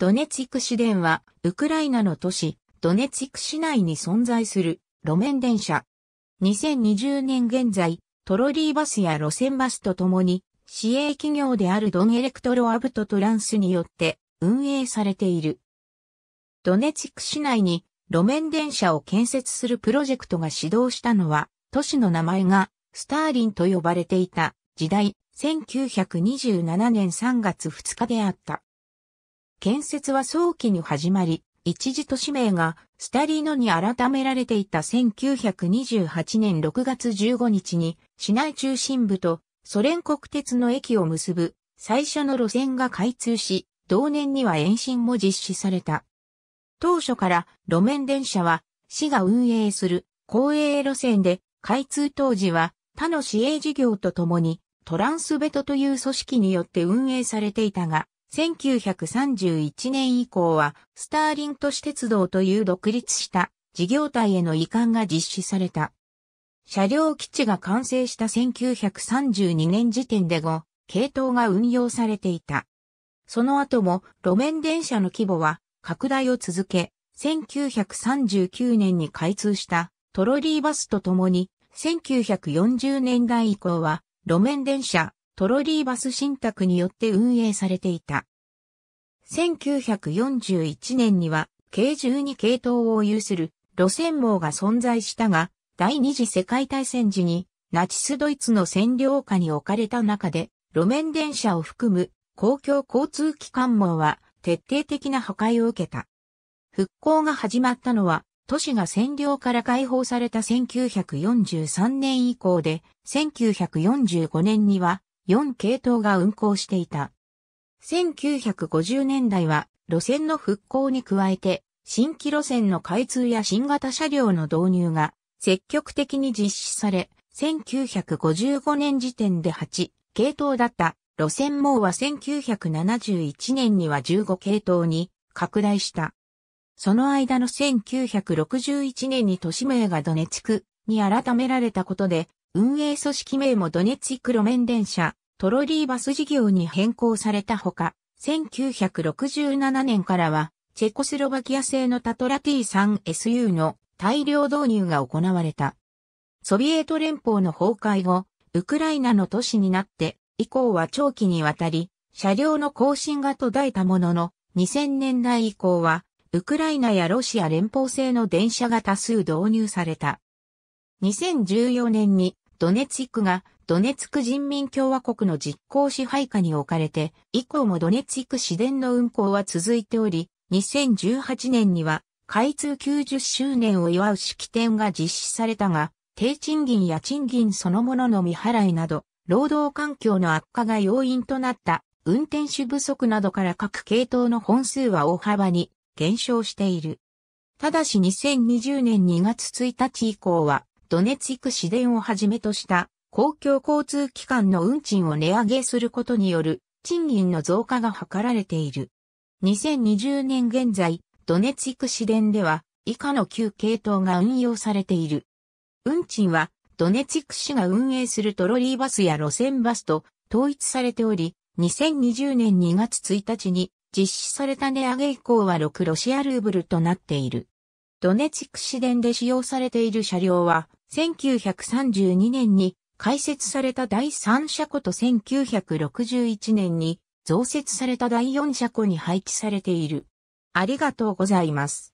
ドネツィク市電は、ウクライナの都市、ドネツィク市内に存在する路面電車。2020年現在、トロリーバスや路線バスとともに、市営企業であるドンエレクトロアブトトランスによって運営されている。ドネツィク市内に路面電車を建設するプロジェクトが始動したのは、都市の名前がスターリンと呼ばれていた時代1927年3月2日であった。建設は早期に始まり、一時都市名がスタリーノに改められていた1928年6月15日に市内中心部とソ連国鉄の駅を結ぶ最初の路線が開通し、同年には延伸も実施された。当初から路面電車は市が運営する公営路線で開通当時は他の市営事業とともにトランスベトという組織によって運営されていたが、1931年以降は、スターリン都市鉄道という独立した事業体への移管が実施された。車両基地が完成した1932年時点で後、系統が運用されていた。その後も路面電車の規模は拡大を続け、1939年に開通したトロリーバスとともに、1940年代以降は路面電車、トロリーバス信託によって運営されていた。1941年には、軽12系統を有する路線網が存在したが、第二次世界大戦時にナチスドイツの占領下に置かれた中で、路面電車を含む公共交通機関網は徹底的な破壊を受けた。復興が始まったのは、都市が占領から解放された1943年以降で、1945年には4系統が運行していた。1950年代は路線の復興に加えて、新規路線の開通や新型車両の導入が積極的に実施され、1955年時点で8系統だった路線網は1971年には15系統に拡大した。その間の1961年に都市名がドネツクに改められたことで運営組織名もドネツィク路面電車、トロリーバス事業に変更されたほか、1967年からは、チェコスロバキア製のタトラ T3SU の大量導入が行われた。ソビエト連邦の崩壊後、ウクライナの都市になって以降は長期にわたり、車両の更新が途絶えたものの、2000年代以降は、ウクライナやロシア連邦製の電車が多数導入された。2014年にドネツィクがドネツク人民共和国の実行支配下に置かれて、以降もドネツィク市電の運行は続いており、2018年には開通90周年を祝う式典が実施されたが、低賃金や賃金そのものの未払いなど、労働環境の悪化が要因となった運転手不足などから各系統の本数は大幅に減少している。ただし2020年2月1日以降はドネツィク市電をはじめとした公共交通機関の運賃を値上げすることによる賃金の増加が図られている。2020年現在、ドネツィク市電では以下の旧系統が運用されている。運賃はドネツィク市が運営するトロリーバスや路線バスと統一されており、2020年2月1日に実施された値上げ以降は6ロシアルーブルとなっている。ドネツィク市電で使用されている車両は、1932年に開設された第3車庫と1961年に増設された第4車庫に配置されている。ありがとうございます。